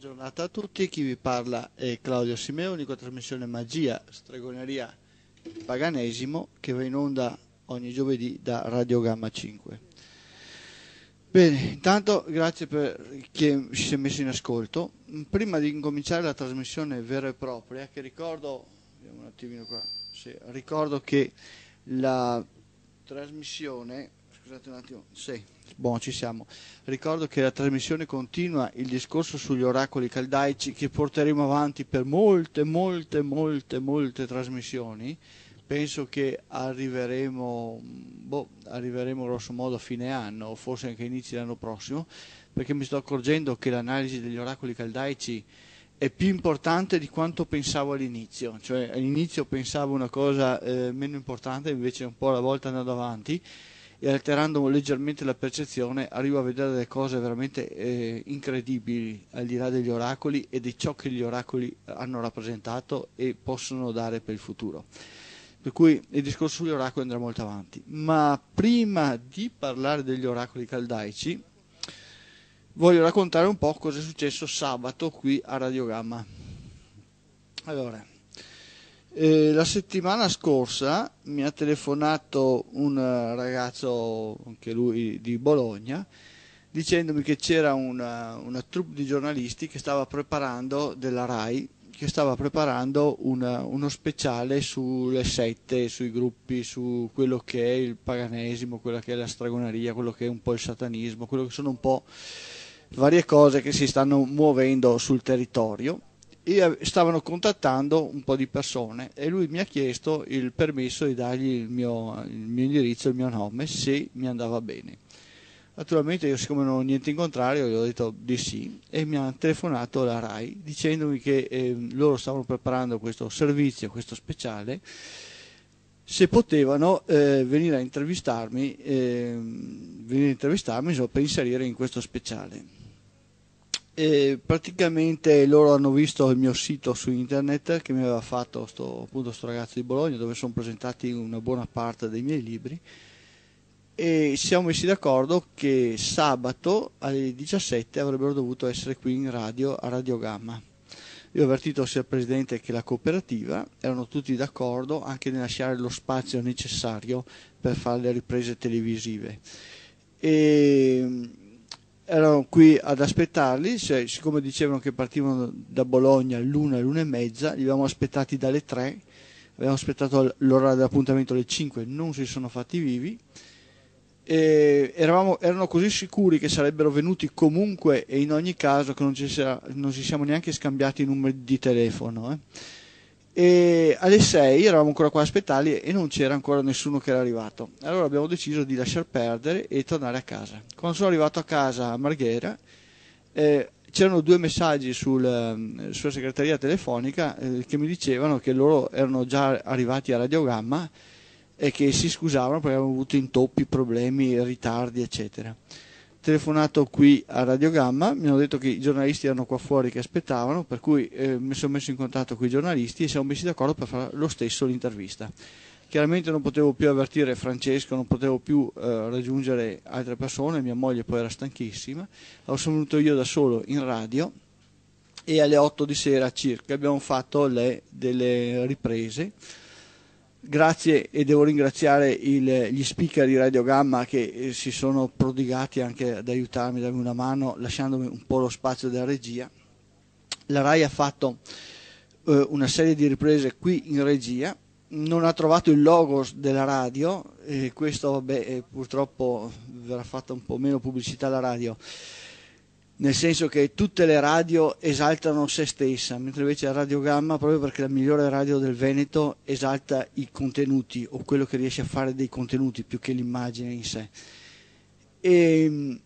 giornata a tutti, chi vi parla è Claudio Simeoni con trasmissione Magia, Stregoneria, Paganesimo che va in onda ogni giovedì da Radio Gamma 5. Bene, intanto grazie per chi si è messo in ascolto. Prima di incominciare la trasmissione vera e propria, che ricordo, ricordo che la trasmissione Scusate un attimo, sì, buono, ci siamo. Ricordo che la trasmissione continua il discorso sugli oracoli caldaici che porteremo avanti per molte, molte, molte, molte trasmissioni. Penso che arriveremo, boh, arriveremo grosso modo a fine anno, o forse anche inizio dell'anno prossimo, perché mi sto accorgendo che l'analisi degli oracoli caldaici è più importante di quanto pensavo all'inizio, cioè all'inizio pensavo una cosa eh, meno importante, invece un po' alla volta andando avanti e alterando leggermente la percezione arrivo a vedere delle cose veramente eh, incredibili al di là degli oracoli e di ciò che gli oracoli hanno rappresentato e possono dare per il futuro. Per cui il discorso sugli oracoli andrà molto avanti. Ma prima di parlare degli oracoli caldaici, voglio raccontare un po' cosa è successo sabato qui a Radiogamma. Allora, eh, la settimana scorsa mi ha telefonato un eh, ragazzo, anche lui di Bologna, dicendomi che c'era una, eh, una troupe di giornalisti che stava preparando della RAI che stava preparando una, eh, uno speciale sulle sette, sui gruppi, su quello che è il paganesimo, quella che è la stregoneria, quello che è un po' il satanismo, quello che sono un po' varie cose che si stanno muovendo sul territorio e stavano contattando un po' di persone e lui mi ha chiesto il permesso di dargli il mio, il mio indirizzo, il mio nome, se mi andava bene. Naturalmente io siccome non ho niente in contrario gli ho detto di sì e mi ha telefonato la RAI dicendomi che eh, loro stavano preparando questo servizio, questo speciale, se potevano eh, venire a intervistarmi, eh, venire a intervistarmi so, per inserire in questo speciale e praticamente loro hanno visto il mio sito su internet che mi aveva fatto sto, appunto sto ragazzo di Bologna dove sono presentati una buona parte dei miei libri e siamo messi d'accordo che sabato alle 17 avrebbero dovuto essere qui in radio a Radiogamma. Io ho avvertito sia il presidente che la cooperativa, erano tutti d'accordo anche nel lasciare lo spazio necessario per fare le riprese televisive. E erano qui ad aspettarli, cioè, siccome dicevano che partivano da Bologna all'una, all'una e mezza, li abbiamo aspettati dalle tre, abbiamo aspettato l'ora dell'appuntamento alle cinque, non si sono fatti vivi, eravamo, erano così sicuri che sarebbero venuti comunque e in ogni caso che non, ci, non ci siamo neanche scambiati i numeri di telefono. Eh e alle 6 eravamo ancora qua a aspettarli e non c'era ancora nessuno che era arrivato. Allora abbiamo deciso di lasciar perdere e tornare a casa. Quando sono arrivato a casa a Marghera eh, c'erano due messaggi sul, ehm, sulla segreteria telefonica eh, che mi dicevano che loro erano già arrivati a Radiogamma e che si scusavano perché avevano avuto intoppi, problemi, ritardi, eccetera telefonato qui a Radio Gamma, mi hanno detto che i giornalisti erano qua fuori che aspettavano, per cui eh, mi sono messo in contatto con i giornalisti e siamo messi d'accordo per fare lo stesso l'intervista. Chiaramente non potevo più avvertire Francesco, non potevo più eh, raggiungere altre persone, mia moglie poi era stanchissima, allora sono venuto io da solo in radio e alle 8 di sera circa abbiamo fatto le, delle riprese grazie e devo ringraziare il, gli speaker di Radio Gamma che eh, si sono prodigati anche ad aiutarmi, darmi una mano, lasciandomi un po' lo spazio della regia. La RAI ha fatto eh, una serie di riprese qui in regia, non ha trovato il logo della radio, e questo vabbè, eh, purtroppo verrà fatta un po' meno pubblicità alla radio nel senso che tutte le radio esaltano se stessa, mentre invece la radiogamma, proprio perché la migliore radio del Veneto, esalta i contenuti o quello che riesce a fare dei contenuti più che l'immagine in sé. E, ehm,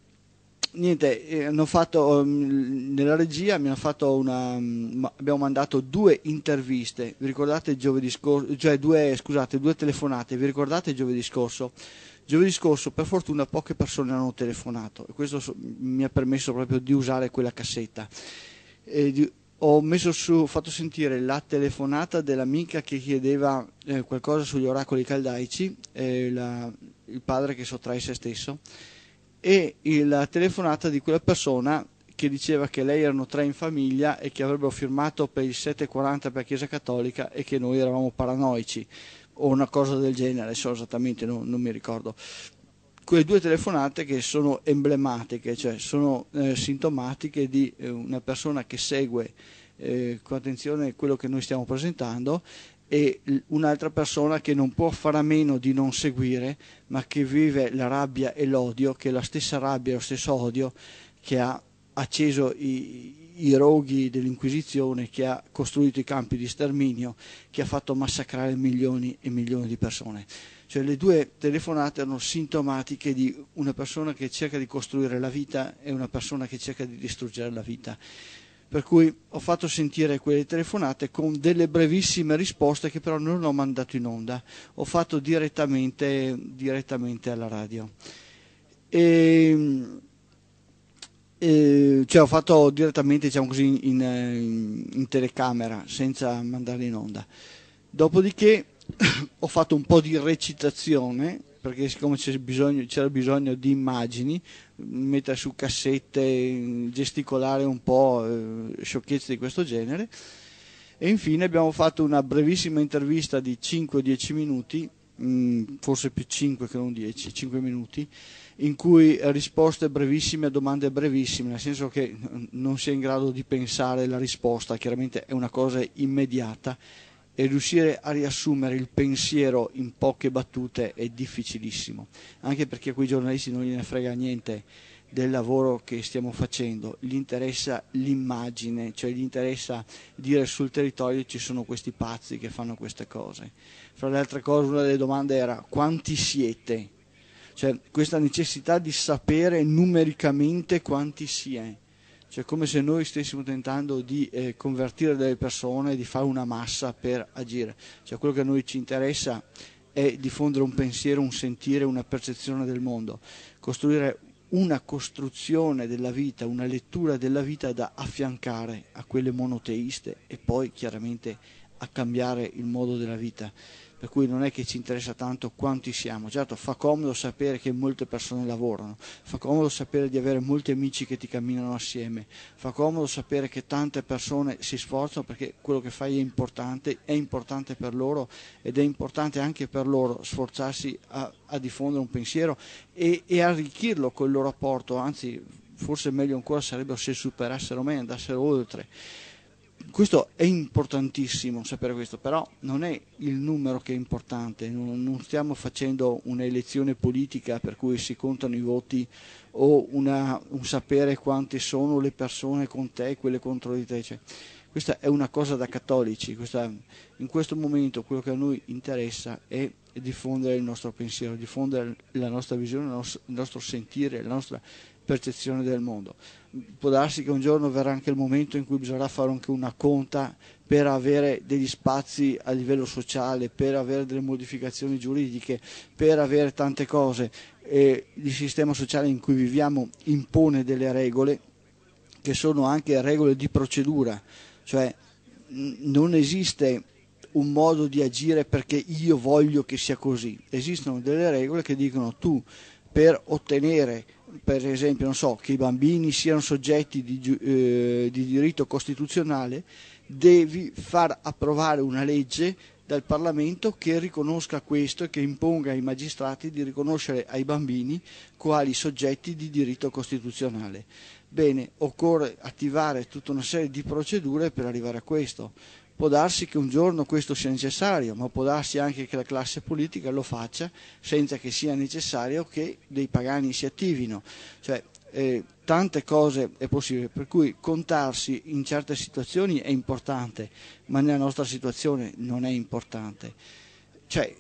niente, eh, fatto, ehm, nella regia una, abbiamo mandato due interviste, vi ricordate giovedì scorso, cioè due, scusate, due telefonate, vi ricordate giovedì scorso? Giovedì scorso, per fortuna, poche persone hanno telefonato e questo mi ha permesso proprio di usare quella cassetta. Di, ho su, fatto sentire la telefonata dell'amica che chiedeva eh, qualcosa sugli oracoli caldaici, eh, la, il padre che sottrae se stesso, e la telefonata di quella persona che diceva che lei erano tre in famiglia e che avrebbero firmato per il 740 per la Chiesa Cattolica e che noi eravamo paranoici o una cosa del genere, so esattamente non, non mi ricordo. Quelle due telefonate che sono emblematiche, cioè sono eh, sintomatiche di eh, una persona che segue eh, con attenzione quello che noi stiamo presentando e un'altra persona che non può fare a meno di non seguire, ma che vive la rabbia e l'odio, che è la stessa rabbia e lo stesso odio che ha acceso i, i roghi dell'Inquisizione che ha costruito i campi di sterminio, che ha fatto massacrare milioni e milioni di persone. Cioè le due telefonate erano sintomatiche di una persona che cerca di costruire la vita e una persona che cerca di distruggere la vita. Per cui ho fatto sentire quelle telefonate con delle brevissime risposte che però non ho mandato in onda, ho fatto direttamente, direttamente alla radio. E, ehm, eh, cioè ho fatto direttamente diciamo così, in, in, eh, in, telecamera senza mandarli in onda dopodiché ho fatto un po' di recitazione perché siccome bisogno, c'era bisogno, di immagini mettere su cassette gesticolare un po' eh, sciocchezze di questo genere e infine abbiamo fatto una brevissima intervista di 5-10 minuti mh, mm, forse più 5 che non 10 5 minuti in cui risposte brevissime a domande brevissime, nel senso che non si è in grado di pensare la risposta, chiaramente è una cosa immediata e riuscire a riassumere il pensiero in poche battute è difficilissimo, anche perché a quei giornalisti non gliene frega niente del lavoro che stiamo facendo, gli interessa l'immagine, cioè gli interessa dire sul territorio ci sono questi pazzi che fanno queste cose. Fra le altre cose una delle domande era quanti siete? cioè questa necessità di sapere numericamente quanti si è, cioè come se noi stessimo tentando di eh, convertire delle persone, di fare una massa per agire, cioè quello che a noi ci interessa è diffondere un pensiero, un sentire, una percezione del mondo, costruire una costruzione della vita, una lettura della vita da affiancare a quelle monoteiste e poi chiaramente a cambiare il modo della vita per cui non è che ci interessa tanto quanti siamo, certo fa comodo sapere che molte persone lavorano, fa comodo sapere di avere molti amici che ti camminano assieme, fa comodo sapere che tante persone si sforzano perché quello che fai è importante, è importante per loro ed è importante anche per loro sforzarsi a, a diffondere un pensiero e, e arricchirlo col loro apporto, anzi forse meglio ancora sarebbero se superassero me, andassero oltre questo è importantissimo sapere questo, però non è il numero che è importante, non, non stiamo facendo un'elezione politica per cui si contano i voti o una, un sapere quante sono le persone con te e quelle contro di te. Cioè, questa è una cosa da cattolici, questa, in questo momento quello che a noi interessa è diffondere il nostro pensiero, diffondere la nostra visione, il nostro sentire, la nostra percezione del mondo. Può darsi che un giorno verrà anche il momento in cui bisognerà fare anche una conta per avere degli spazi a livello sociale, per avere delle modificazioni giuridiche, per avere tante cose. E il sistema sociale in cui viviamo impone delle regole che sono anche regole di procedura, cioè non esiste un modo di agire perché io voglio che sia così. Esistono delle regole che dicono tu per ottenere per esempio, so, che i bambini siano soggetti di, eh, di diritto costituzionale, devi far approvare una legge dal Parlamento che riconosca questo e che imponga ai magistrati di riconoscere ai bambini quali soggetti di diritto costituzionale. Bene, occorre attivare tutta una serie di procedure per arrivare a questo. Può darsi che un giorno questo sia necessario, ma può darsi anche che la classe politica lo faccia senza che sia necessario che dei pagani si attivino. Cioè, eh, tante cose è possibile, per cui contarsi in certe situazioni è importante, ma nella nostra situazione non è importante cioè,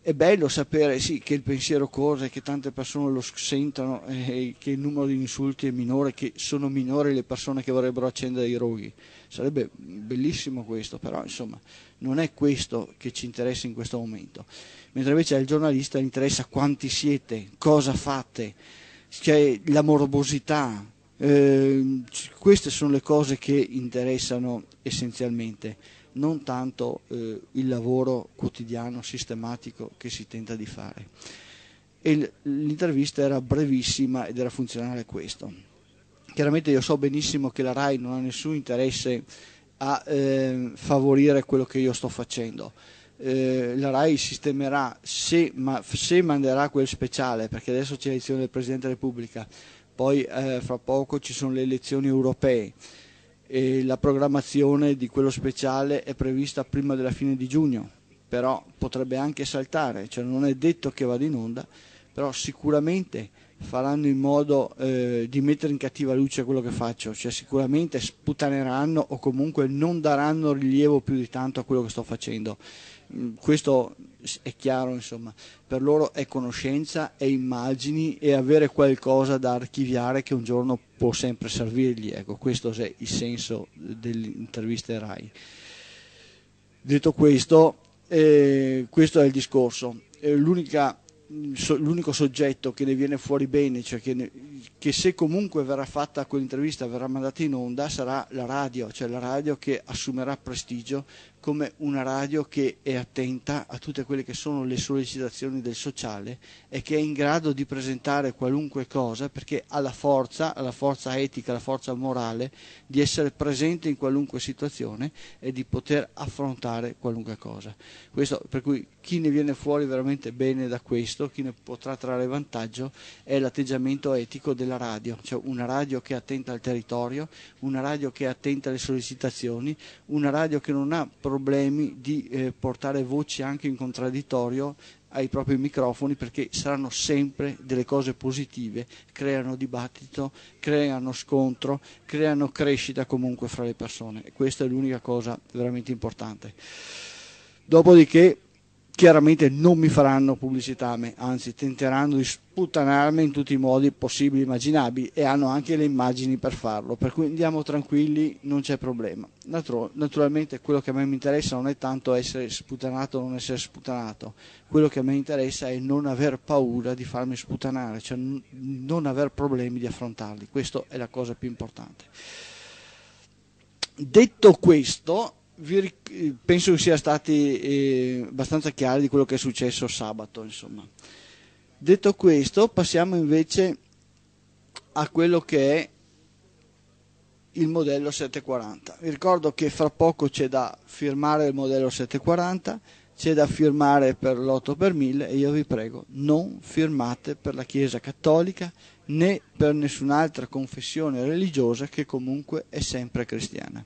è bello sapere sì, che il pensiero corre, che tante persone lo sentano, eh, che il numero di insulti è minore, che sono minori le persone che vorrebbero accendere i roghi. Sarebbe bellissimo questo, però insomma non è questo che ci interessa in questo momento. Mentre invece al giornalista interessa quanti siete, cosa fate, cioè, la morbosità. Eh, queste sono le cose che interessano essenzialmente non tanto eh, il lavoro quotidiano, sistematico che si tenta di fare. l'intervista era brevissima ed era funzionale a questo. Chiaramente io so benissimo che la RAI non ha nessun interesse a eh, favorire quello che io sto facendo. Eh, la RAI sistemerà se, ma, se manderà quel speciale, perché adesso c'è l'elezione del Presidente della Repubblica, poi eh, fra poco ci sono le elezioni europee e la programmazione di quello speciale è prevista prima della fine di giugno, però potrebbe anche saltare, cioè non è detto che vada in onda, però sicuramente faranno in modo eh, di mettere in cattiva luce quello che faccio, cioè sicuramente sputaneranno o comunque non daranno rilievo più di tanto a quello che sto facendo questo è chiaro, insomma, per loro è conoscenza, è immagini e avere qualcosa da archiviare che un giorno può sempre servirgli. Ecco, questo è il senso dell'intervista RAI. Detto questo, eh, questo è il discorso. Eh, so, l'unico soggetto che ne viene fuori bene, cioè che, ne, che se comunque verrà fatta quell'intervista, verrà mandata in onda, sarà la radio, cioè la radio che assumerà prestigio come una radio che è attenta a tutte quelle che sono le sollecitazioni del sociale e che è in grado di presentare qualunque cosa perché ha la forza, ha la forza etica, la forza morale di essere presente in qualunque situazione e di poter affrontare qualunque cosa. Questo, per cui chi ne viene fuori veramente bene da questo, chi ne potrà trarre vantaggio, è l'atteggiamento etico della radio, cioè una radio che è attenta al territorio, una radio che è attenta alle sollecitazioni, una radio che non ha problemi problemi di eh, portare voci anche in contraddittorio ai propri microfoni perché saranno sempre delle cose positive, creano dibattito, creano scontro, creano crescita comunque fra le persone e questa è l'unica cosa veramente importante. Dopodiché chiaramente non mi faranno pubblicità a me, anzi tenteranno di sputtanarmi in tutti i modi possibili e immaginabili e hanno anche le immagini per farlo, per cui andiamo tranquilli, non c'è problema. Naturalmente quello che a me mi interessa non è tanto essere sputtanato o non essere sputtanato, quello che a me interessa è non aver paura di farmi sputtanare, cioè non aver problemi di affrontarli, questa è la cosa più importante. Detto questo, vi, penso sia stati eh, abbastanza chiari di quello che è successo sabato. Insomma. Detto questo, passiamo invece a quello che è il modello 740. Vi ricordo che fra poco c'è da firmare il modello 740, c'è da firmare per l'8 per 1000 e io vi prego non firmate per la Chiesa Cattolica né per nessun'altra confessione religiosa che comunque è sempre cristiana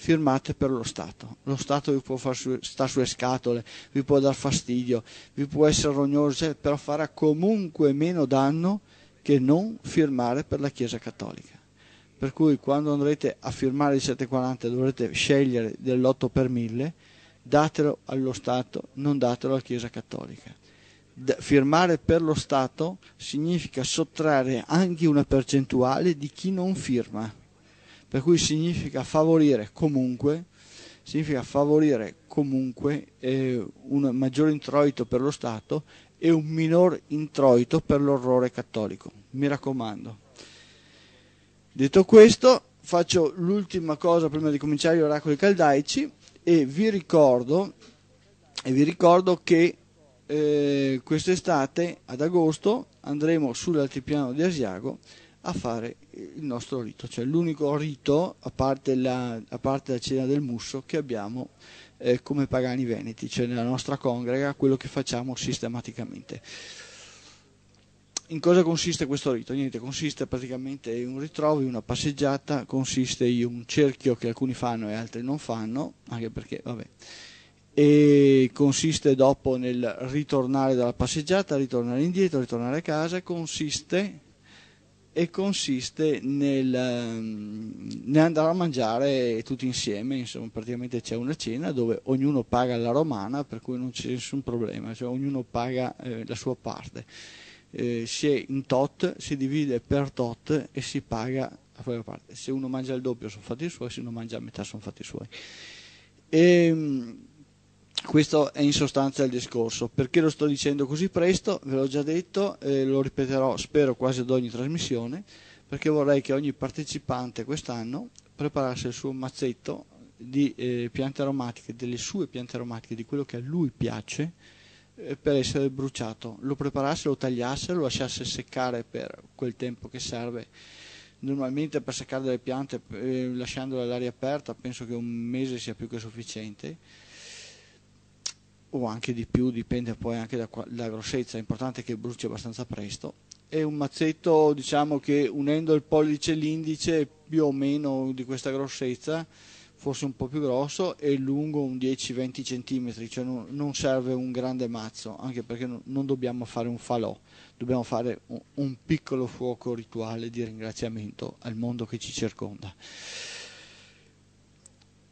firmate per lo Stato. Lo Stato vi può far su, sta sulle scatole, vi può dar fastidio, vi può essere rognoso, però farà comunque meno danno che non firmare per la Chiesa Cattolica. Per cui quando andrete a firmare il 740 dovrete scegliere dell'8 per 1000, datelo allo Stato, non datelo alla Chiesa Cattolica firmare per lo Stato significa sottrarre anche una percentuale di chi non firma per cui significa favorire comunque, significa favorire comunque eh, un maggior introito per lo Stato e un minor introito per l'orrore cattolico, mi raccomando. Detto questo, faccio l'ultima cosa prima di cominciare gli oracoli caldaici e vi ricordo, e vi ricordo che eh, quest'estate ad agosto andremo sull'altipiano di Asiago a fare il nostro rito, cioè l'unico rito, a parte la, a parte la cena del musso, che abbiamo eh, come pagani veneti, cioè nella nostra congrega, quello che facciamo sistematicamente. In cosa consiste questo rito? Niente, consiste praticamente in un ritrovo, in una passeggiata, consiste in un cerchio che alcuni fanno e altri non fanno, anche perché, vabbè, e consiste dopo nel ritornare dalla passeggiata, ritornare indietro, ritornare a casa, consiste e consiste nel, ehm, nell'andare a mangiare tutti insieme, insomma praticamente c'è una cena dove ognuno paga la romana per cui non c'è nessun problema, cioè ognuno paga eh, la sua parte, eh, si è in tot, si divide per tot e si paga la propria parte, se uno mangia il doppio sono fatti i suoi, se uno mangia a metà sono fatti i suoi. E, ehm, questo è in sostanza il discorso. Perché lo sto dicendo così presto? Ve l'ho già detto e lo ripeterò, spero, quasi ad ogni trasmissione, perché vorrei che ogni partecipante quest'anno preparasse il suo mazzetto di eh, piante aromatiche, delle sue piante aromatiche, di quello che a lui piace, eh, per essere bruciato. Lo preparasse, lo tagliasse, lo lasciasse seccare per quel tempo che serve normalmente per seccare delle piante eh, lasciandole all'aria aperta penso che un mese sia più che sufficiente o anche di più, dipende poi anche dalla grossezza, è importante che bruci abbastanza presto. È un mazzetto diciamo che unendo il pollice e l'indice più o meno di questa grossezza, forse un po' più grosso e lungo un 10-20 cm, cioè non, non, serve un grande mazzo, anche perché non, non dobbiamo fare un falò, dobbiamo fare un, un piccolo fuoco rituale di ringraziamento al mondo che ci circonda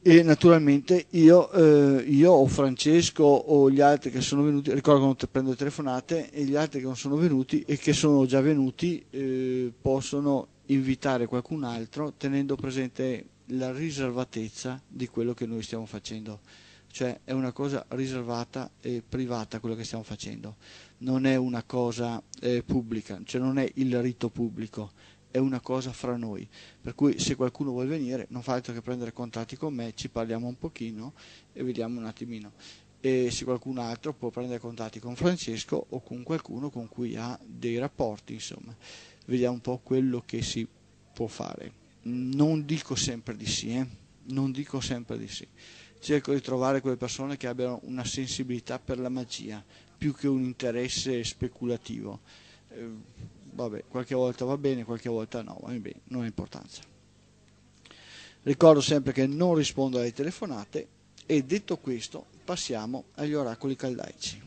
e naturalmente io, eh, io, o Francesco o gli altri che sono venuti, ricordo che non te prendo le telefonate, e gli altri che non sono venuti e che sono già venuti eh, possono invitare qualcun altro tenendo presente la riservatezza di quello che noi stiamo facendo. Cioè è una cosa riservata e privata quello che stiamo facendo, non è una cosa eh, pubblica, cioè non è il rito pubblico, è una cosa fra noi, per cui se qualcuno vuole venire non fa altro che prendere contatti con me, ci parliamo un pochino e vediamo un attimino. E se qualcun altro può prendere contatti con Francesco o con qualcuno con cui ha dei rapporti, insomma, vediamo un po' quello che si può fare. Non dico sempre di sì, eh? non dico sempre di sì. Cerco di trovare quelle persone che abbiano una sensibilità per la magia, più che un interesse speculativo ehm, vabbè, qualche volta va bene, qualche volta no, va bene, non ha importanza. Ricordo sempre che non rispondo alle telefonate e detto questo passiamo agli oracoli caldaici.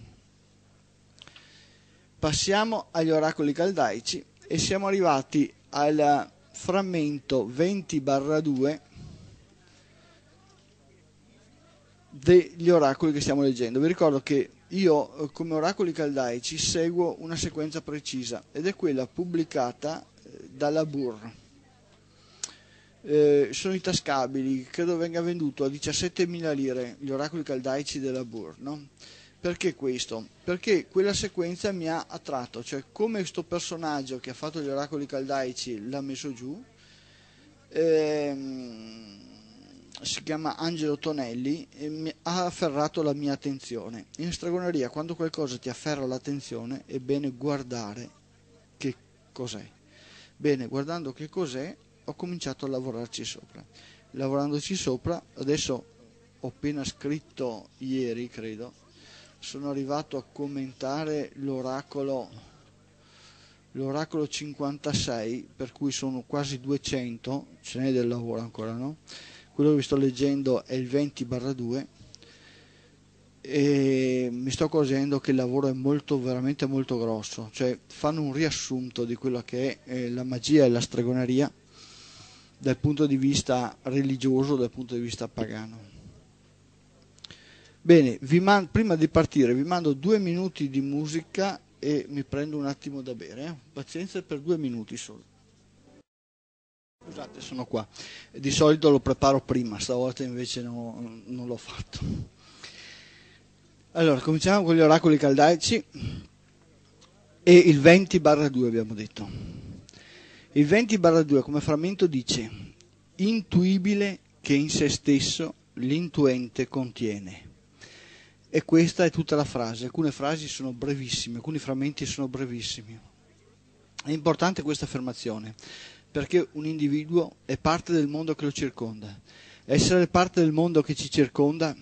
Passiamo agli oracoli caldaici e siamo arrivati al frammento 20-2 degli oracoli che stiamo leggendo. Vi ricordo che io eh, come oracoli caldaici seguo una sequenza precisa ed è quella pubblicata eh, dalla Burr. Eh, sono intascabili, credo venga venduto a 17.000 lire gli oracoli caldaici della Burr. No? Perché questo? Perché quella sequenza mi ha attratto, cioè come questo personaggio che ha fatto gli oracoli caldaici l'ha messo giù. Ehm, si chiama Angelo Tonelli, e ha afferrato la mia attenzione. In stregoneria, quando qualcosa ti afferra l'attenzione, è bene guardare che cos'è. Bene, guardando che cos'è, ho cominciato a lavorarci sopra. Lavorandoci sopra, adesso ho appena scritto ieri, credo, sono arrivato a commentare l'oracolo, l'oracolo 56, per cui sono quasi 200, ce n'è del lavoro ancora, no? quello che vi sto leggendo è il 20 2 e mi sto accorgendo che il lavoro è molto veramente molto grosso cioè fanno un riassunto di quello che è eh, la magia e la stregoneria dal punto di vista religioso dal punto di vista pagano bene prima di partire vi mando due minuti di musica e mi prendo un attimo da bere eh? pazienza per due minuti solo Scusate, sono qua. Di solito lo preparo prima, stavolta invece no, non l'ho fatto. Allora, cominciamo con gli oracoli caldaici e il 20-2 abbiamo detto. Il 20-2 come frammento dice intuibile che in se stesso l'intuente contiene. E questa è tutta la frase. Alcune frasi sono brevissime, alcuni frammenti sono brevissimi. È importante questa affermazione perché un individuo è parte del mondo che lo circonda. Essere parte del mondo che ci circonda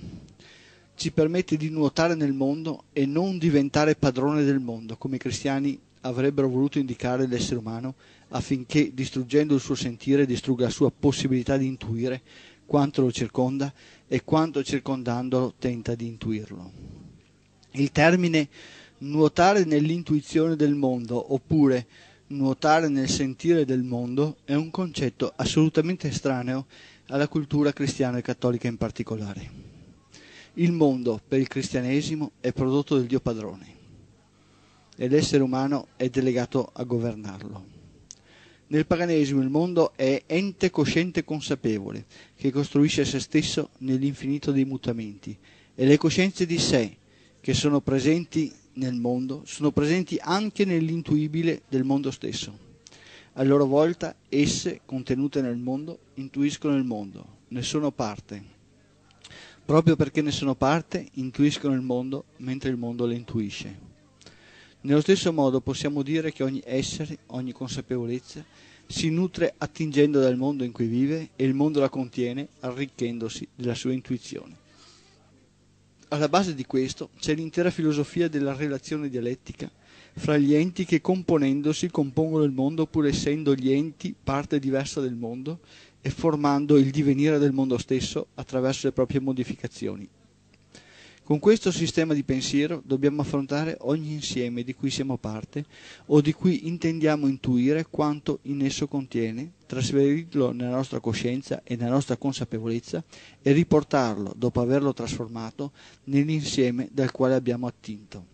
ci permette di nuotare nel mondo e non diventare padrone del mondo, come i cristiani avrebbero voluto indicare l'essere umano affinché distruggendo il suo sentire distrugga la sua possibilità di intuire quanto lo circonda e quanto circondandolo tenta di intuirlo. Il termine nuotare nell'intuizione del mondo oppure Nuotare nel sentire del mondo è un concetto assolutamente estraneo alla cultura cristiana e cattolica in particolare. Il mondo per il cristianesimo è prodotto del Dio padrone e l'essere umano è delegato a governarlo. Nel paganesimo il mondo è ente cosciente consapevole che costruisce se stesso nell'infinito dei mutamenti e le coscienze di sé che sono presenti nel mondo sono presenti anche nell'intuibile del mondo stesso. A loro volta esse, contenute nel mondo, intuiscono il mondo, ne sono parte. Proprio perché ne sono parte, intuiscono il mondo mentre il mondo le intuisce. Nello stesso modo possiamo dire che ogni essere, ogni consapevolezza, si nutre attingendo dal mondo in cui vive e il mondo la contiene arricchendosi della sua intuizione. Alla base di questo c'è l'intera filosofia della relazione dialettica fra gli enti che componendosi compongono il mondo pur essendo gli enti parte diversa del mondo e formando il divenire del mondo stesso attraverso le proprie modificazioni. Con questo sistema di pensiero dobbiamo affrontare ogni insieme di cui siamo parte o di cui intendiamo intuire quanto in esso contiene, trasferirlo nella nostra coscienza e nella nostra consapevolezza e riportarlo, dopo averlo trasformato, nell'insieme dal quale abbiamo attinto.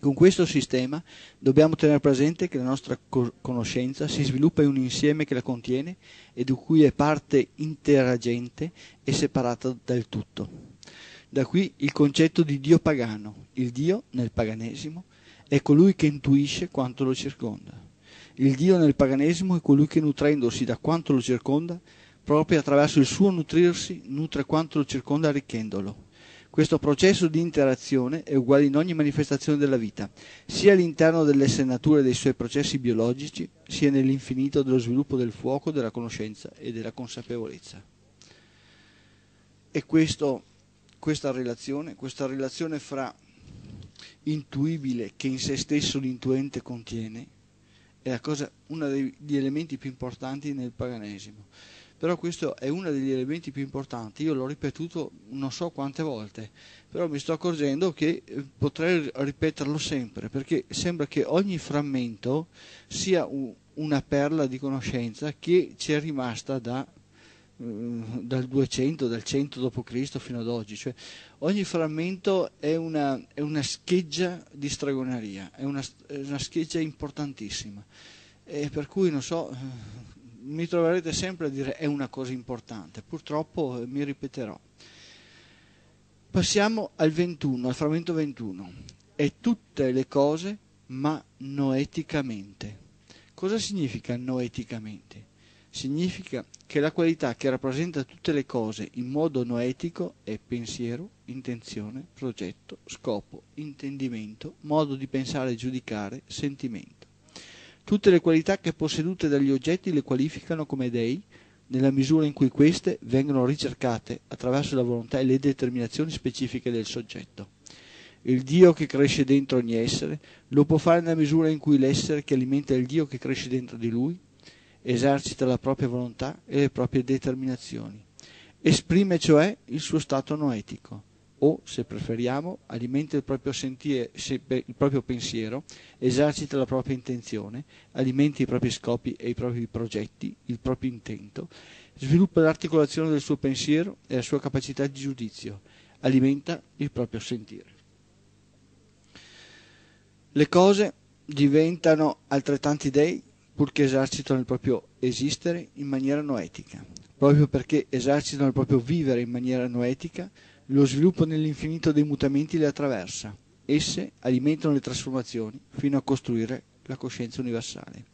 Con questo sistema dobbiamo tenere presente che la nostra conoscenza si sviluppa in un insieme che la contiene e di cui è parte interagente e separata dal tutto. Da qui il concetto di Dio pagano. Il Dio nel paganesimo è colui che intuisce quanto lo circonda. Il Dio nel paganesimo è colui che nutrendosi da quanto lo circonda, proprio attraverso il suo nutrirsi, nutre quanto lo circonda arricchendolo. Questo processo di interazione è uguale in ogni manifestazione della vita, sia all'interno dell'essere natura e dei suoi processi biologici, sia nell'infinito dello sviluppo del fuoco, della conoscenza e della consapevolezza. E questo questa relazione, questa relazione fra intuibile che in se stesso l'intuente contiene, è la cosa, uno degli elementi più importanti nel paganesimo. Però questo è uno degli elementi più importanti, io l'ho ripetuto non so quante volte, però mi sto accorgendo che eh, potrei ripeterlo sempre, perché sembra che ogni frammento sia una perla di conoscenza che ci è rimasta da Mm, dal 200, dal 100 d.C. fino ad oggi, cioè ogni frammento è una, è una scheggia di stregoneria, è una, è una scheggia importantissima, e per cui non so, eh, mi troverete sempre a dire è una cosa importante, purtroppo eh, mi ripeterò. Passiamo al 21, al frammento 21, è tutte le cose ma noeticamente. Cosa significa noeticamente? significa che la qualità che rappresenta tutte le cose in modo noetico è pensiero, intenzione, progetto, scopo, intendimento, modo di pensare e giudicare, sentimento. Tutte le qualità che possedute dagli oggetti le qualificano come dei, nella misura in cui queste vengono ricercate attraverso la volontà e le determinazioni specifiche del soggetto. Il Dio che cresce dentro ogni essere lo può fare nella misura in cui l'essere che alimenta il Dio che cresce dentro di lui esercita la propria volontà e le proprie determinazioni, esprime cioè il suo stato noetico o, se preferiamo, alimenta il proprio, sentire, il proprio pensiero, esercita la propria intenzione, alimenta i propri scopi e i propri progetti, il proprio intento, sviluppa l'articolazione del suo pensiero e la sua capacità di giudizio, alimenta il proprio sentire. Le cose diventano altrettanti dei purché esercitano il proprio esistere in maniera noetica. Proprio perché esercitano il proprio vivere in maniera noetica, lo sviluppo nell'infinito dei mutamenti le attraversa. Esse alimentano le trasformazioni fino a costruire la coscienza universale.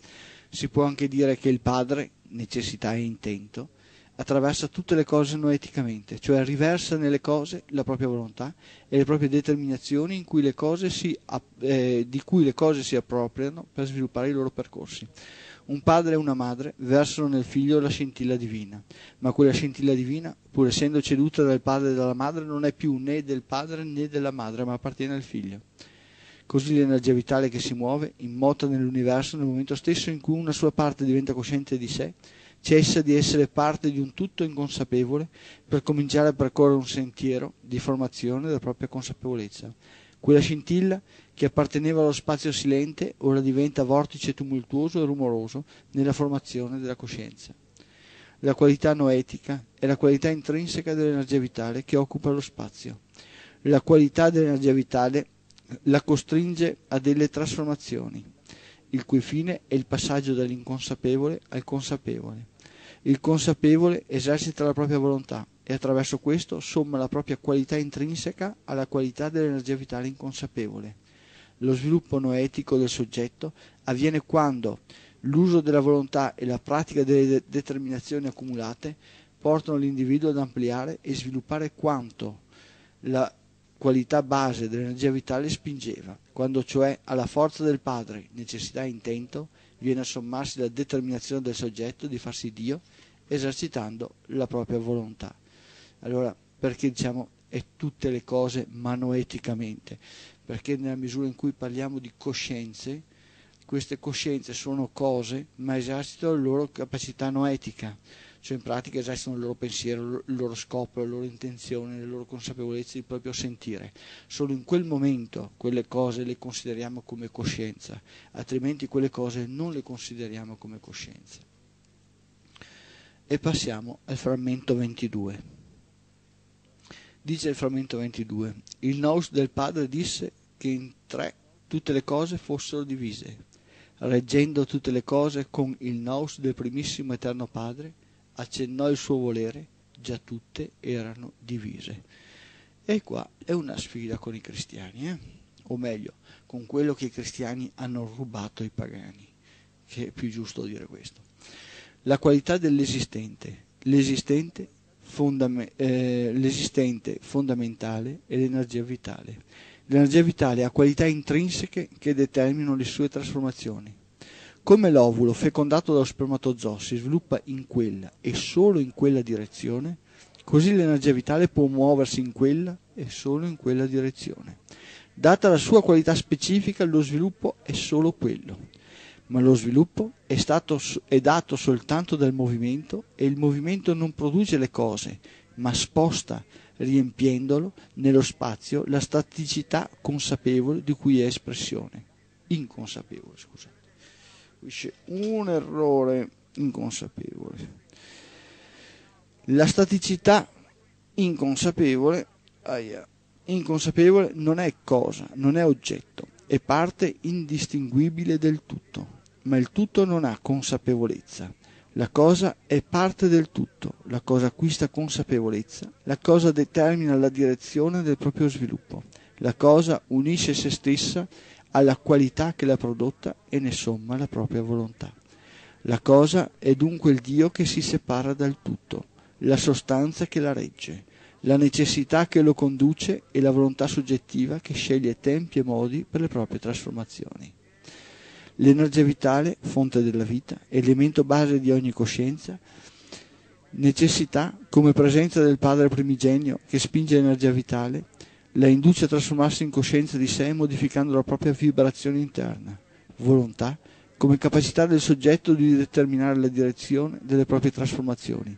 Si può anche dire che il Padre, necessità e intento, attraversa tutte le cose noeticamente, cioè riversa nelle cose la propria volontà e le proprie determinazioni cui le si, eh, di cui le cose si appropriano per sviluppare i loro percorsi. Un padre e una madre versano nel figlio la scintilla divina, ma quella scintilla divina, pur essendo ceduta dal padre e dalla madre, non è più né del padre né della madre, ma appartiene al figlio. Così l'energia vitale che si muove, immota nell'universo nel momento stesso in cui una sua parte diventa cosciente di sé, cessa di essere parte di un tutto inconsapevole per cominciare a percorrere un sentiero di formazione della propria consapevolezza. Quella scintilla che apparteneva allo spazio silente ora diventa vortice tumultuoso e rumoroso nella formazione della coscienza. La qualità noetica è la qualità intrinseca dell'energia vitale che occupa lo spazio. La qualità dell'energia vitale la costringe a delle trasformazioni, il cui fine è il passaggio dall'inconsapevole al consapevole il consapevole esercita la propria volontà e attraverso questo somma la propria qualità intrinseca alla qualità dell'energia vitale inconsapevole. Lo sviluppo noetico del soggetto avviene quando l'uso della volontà e la pratica delle determinazioni accumulate portano l'individuo ad ampliare e sviluppare quanto la qualità base dell'energia vitale spingeva, quando cioè alla forza del padre, necessità e intento, viene a sommarsi la determinazione del soggetto di farsi Dio esercitando la propria volontà. Allora, perché diciamo è tutte le cose manoeticamente? Perché nella misura in cui parliamo di coscienze, queste coscienze sono cose, ma esercitano la loro capacità noetica, cioè in pratica esercitano il loro pensiero, il loro scopo, la loro intenzione, la loro consapevolezza, il proprio sentire. Solo in quel momento quelle cose le consideriamo come coscienza, altrimenti quelle cose non le consideriamo come coscienza e passiamo al frammento 22. Dice il frammento 22, il nous del padre disse che in tre tutte le cose fossero divise, reggendo tutte le cose con il nous del primissimo eterno padre, accennò il suo volere, già tutte erano divise. E qua è una sfida con i cristiani, eh? o meglio, con quello che i cristiani hanno rubato ai pagani, che è più giusto dire questo la qualità dell'esistente, l'esistente, fondame, eh, l'esistente fondamentale e l'energia vitale. L'energia vitale ha qualità intrinseche che determinano le sue trasformazioni. Come l'ovulo fecondato dallo spermatozoo si sviluppa in quella e solo in quella direzione, così l'energia vitale può muoversi in quella e solo in quella direzione. Data la sua qualità specifica, lo sviluppo è solo quello ma lo sviluppo è, stato, è dato soltanto dal movimento e il movimento non produce le cose, ma sposta, riempiendolo nello spazio, la staticità consapevole di cui è espressione. Inconsapevole, scusate. Qui c'è Un errore inconsapevole. La staticità inconsapevole, aia, inconsapevole non è cosa, non è oggetto, è parte indistinguibile del tutto ma il tutto non ha consapevolezza. La cosa è parte del tutto, la cosa acquista consapevolezza, la cosa determina la direzione del proprio sviluppo, la cosa unisce se stessa alla qualità che l'ha prodotta e ne somma la propria volontà. La cosa è dunque il Dio che si separa dal tutto, la sostanza che la regge, la necessità che lo conduce e la volontà soggettiva che sceglie tempi e modi per le proprie trasformazioni. L'energia vitale, fonte della vita, elemento base di ogni coscienza, necessità come presenza del Padre primigenio che spinge l'energia vitale, la induce a trasformarsi in coscienza di sé modificando la propria vibrazione interna, volontà come capacità del soggetto di determinare la direzione delle proprie trasformazioni,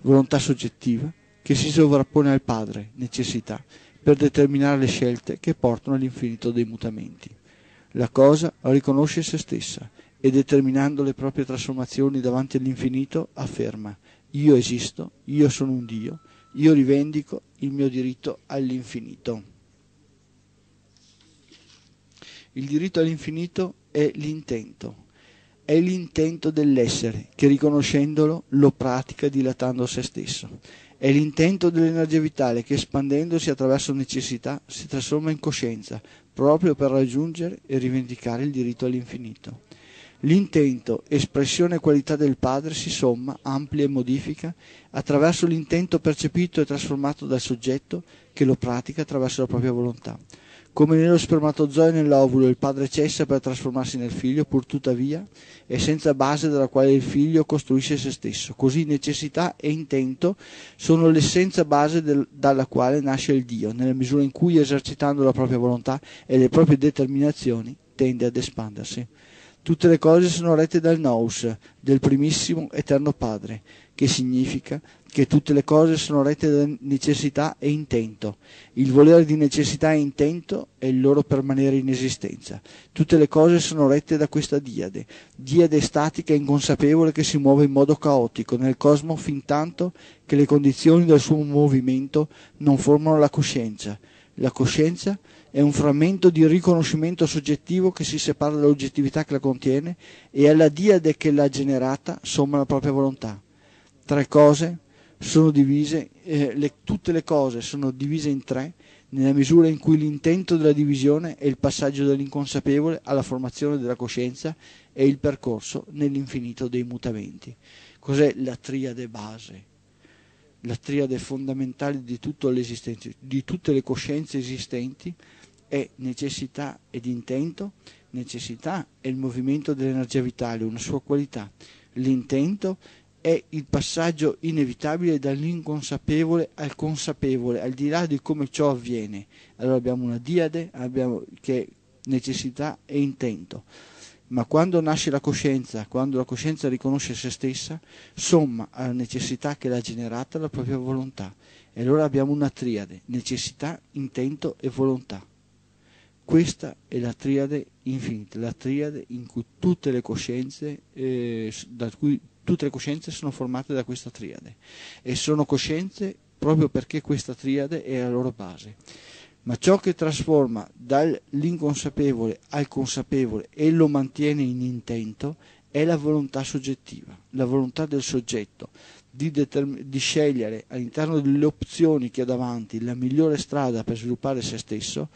volontà soggettiva che si sovrappone al Padre, necessità, per determinare le scelte che portano all'infinito dei mutamenti la cosa riconosce se stessa e determinando le proprie trasformazioni davanti all'infinito afferma io esisto, io sono un Dio, io rivendico il mio diritto all'infinito. Il diritto all'infinito è l'intento, è l'intento dell'essere che riconoscendolo lo pratica dilatando se stesso. È l'intento dell'energia vitale che espandendosi attraverso necessità si trasforma in coscienza, proprio per raggiungere e rivendicare il diritto all'infinito. L'intento, espressione e qualità del Padre si somma, amplia e modifica attraverso l'intento percepito e trasformato dal soggetto che lo pratica attraverso la propria volontà. Come nello spermatozoo e nell'ovulo il padre cessa per trasformarsi nel figlio, pur tuttavia è senza base dalla quale il figlio costruisce se stesso. Così necessità e intento sono l'essenza base del, dalla quale nasce il Dio, nella misura in cui esercitando la propria volontà e le proprie determinazioni tende ad espandersi. Tutte le cose sono rette dal nous, del primissimo eterno Padre, che significa che tutte le cose sono rette da necessità e intento. Il volere di necessità e intento è il loro permanere in esistenza. Tutte le cose sono rette da questa diade, diade statica e inconsapevole che si muove in modo caotico nel cosmo fin tanto che le condizioni del suo movimento non formano la coscienza. La coscienza è un frammento di riconoscimento soggettivo che si separa dall'oggettività che la contiene e alla diade che l'ha generata somma la propria volontà. Tre cose sono divise, eh, le, tutte le cose sono divise in tre nella misura in cui l'intento della divisione è il passaggio dall'inconsapevole alla formazione della coscienza e il percorso nell'infinito dei mutamenti. Cos'è la triade base? La triade fondamentale di, di tutte le coscienze esistenti è necessità ed intento, necessità è il movimento dell'energia vitale, una sua qualità, l'intento è è il passaggio inevitabile dall'inconsapevole al consapevole, al di là di come ciò avviene. Allora abbiamo una diade abbiamo, che è necessità e intento. Ma quando nasce la coscienza, quando la coscienza riconosce se stessa, somma alla necessità che l'ha generata la propria volontà. E allora abbiamo una triade, necessità, intento e volontà. Questa è la triade infinita, la triade in cui tutte le coscienze, eh, da cui Tutte le coscienze sono formate da questa triade e sono coscienze proprio perché questa triade è la loro base. Ma ciò che trasforma dall'inconsapevole al consapevole e lo mantiene in intento è la volontà soggettiva, la volontà del soggetto di, determ- di scegliere all'interno delle opzioni che ha davanti la migliore strada per sviluppare se stesso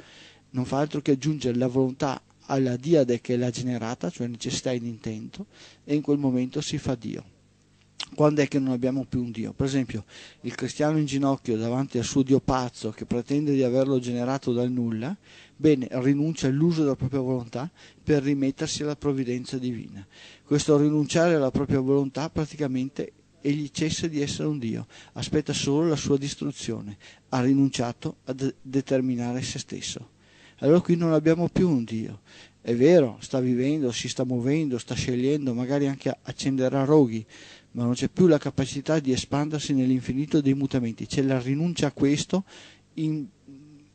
non fa altro che aggiungere la volontà alla diade che l'ha generata, cioè necessità ed intento, e in quel momento si fa Dio. Quando è che non abbiamo più un Dio? Per esempio, il cristiano in ginocchio davanti al suo Dio pazzo che pretende di averlo generato dal nulla, bene, rinuncia all'uso della propria volontà per rimettersi alla provvidenza divina. Questo rinunciare alla propria volontà praticamente egli cessa di essere un Dio, aspetta solo la sua distruzione, ha rinunciato a de- determinare se stesso. Allora qui non abbiamo più un Dio. È vero, sta vivendo, si sta muovendo, sta scegliendo, magari anche accenderà roghi, ma non c'è più la capacità di espandersi nell'infinito dei mutamenti. C'è la rinuncia a questo in,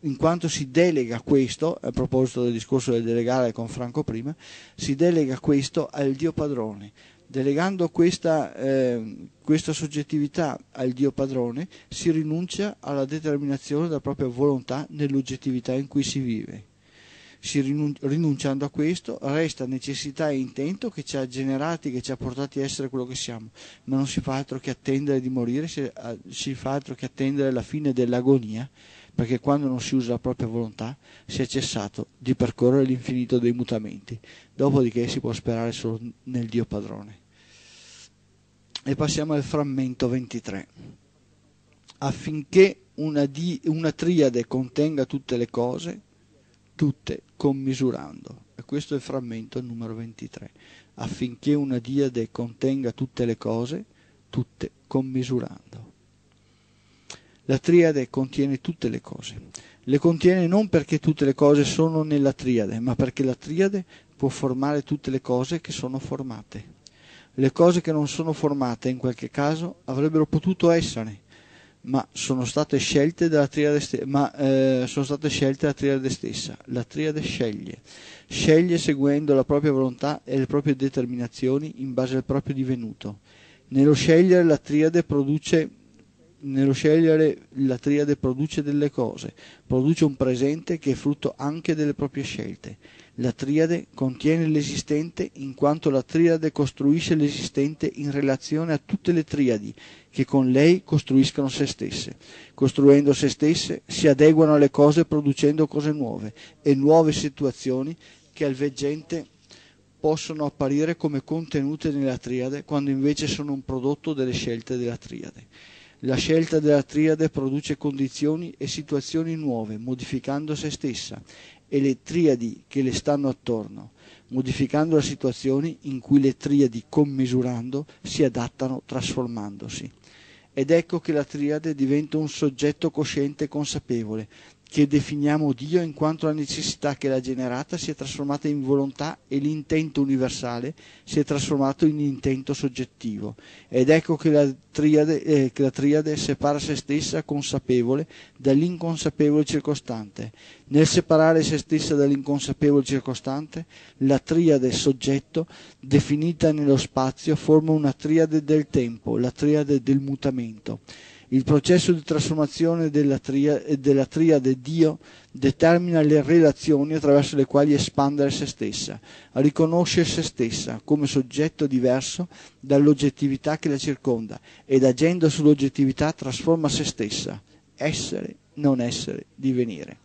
in quanto si delega questo, a proposito del discorso del delegare con Franco prima, si delega questo al Dio padrone, Delegando questa, eh, questa soggettività al Dio padrone si rinuncia alla determinazione della propria volontà nell'oggettività in cui si vive. Si rinun- rinunciando a questo resta necessità e intento che ci ha generati, che ci ha portati a essere quello che siamo, ma non si fa altro che attendere di morire, si, a, si fa altro che attendere la fine dell'agonia perché quando non si usa la propria volontà si è cessato di percorrere l'infinito dei mutamenti, dopodiché si può sperare solo nel Dio padrone. E passiamo al frammento 23. Affinché una, di, una triade contenga tutte le cose, tutte commisurando. E questo è il frammento numero 23. Affinché una diade contenga tutte le cose, tutte commisurando. La triade contiene tutte le cose. Le contiene non perché tutte le cose sono nella triade, ma perché la triade può formare tutte le cose che sono formate. Le cose che non sono formate in qualche caso avrebbero potuto essere, ma sono state scelte dalla triade, ste- ma, eh, sono state scelte dalla triade stessa. La triade sceglie, sceglie seguendo la propria volontà e le proprie determinazioni in base al proprio divenuto. Nello scegliere la triade produce nello scegliere la triade produce delle cose, produce un presente che è frutto anche delle proprie scelte. La triade contiene l'esistente in quanto la triade costruisce l'esistente in relazione a tutte le triadi che con lei costruiscono se stesse. Costruendo se stesse si adeguano alle cose producendo cose nuove e nuove situazioni che al veggente possono apparire come contenute nella triade quando invece sono un prodotto delle scelte della triade. La scelta della triade produce condizioni e situazioni nuove, modificando se stessa e le triadi che le stanno attorno, modificando le situazioni in cui le triadi commisurando si adattano trasformandosi. Ed ecco che la triade diventa un soggetto cosciente e consapevole che definiamo Dio in quanto la necessità che l'ha generata si è trasformata in volontà e l'intento universale si è trasformato in intento soggettivo. Ed ecco che la triade, eh, che la triade separa se stessa consapevole dall'inconsapevole circostante. Nel separare se stessa dall'inconsapevole circostante, la triade soggetto, definita nello spazio, forma una triade del tempo, la triade del mutamento. Il processo di trasformazione della, tria, della triade Dio determina le relazioni attraverso le quali espandere se stessa, riconosce se stessa come soggetto diverso dall'oggettività che la circonda ed agendo sull'oggettività trasforma se stessa, essere, non essere, divenire.